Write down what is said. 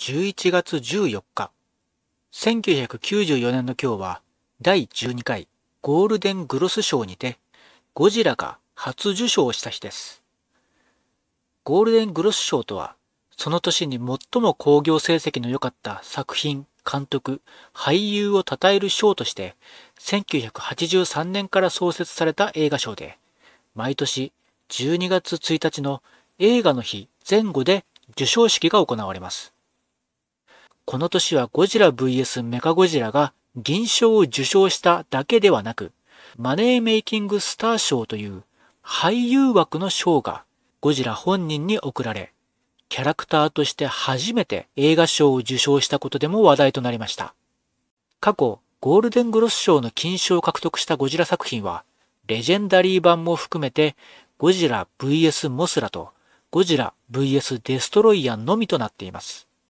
11月14日、1994年の今日は第12回ゴールデングロス賞にてゴジラが初受賞した日です。ゴールデングロス賞とは、その年に最も興行成績の良かった作品、監督、俳優を称える賞として、1983年から創設された映画賞で、毎年12月1日の映画の日前後で授賞式が行われます。この年はゴジラ VS メカゴジラが銀賞を受賞しただけではなく、マネーメイキングスター賞という俳優枠の賞がゴジラ本人に贈られ、キャラクターとして初めて映画賞を受賞したことでも話題となりました。過去、ゴールデングロス賞の金賞を獲得したゴジラ作品は、レジェンダリー版も含めて、ゴジラ VS モスラと、ゴジラ VS デストロイヤーのみとなっています。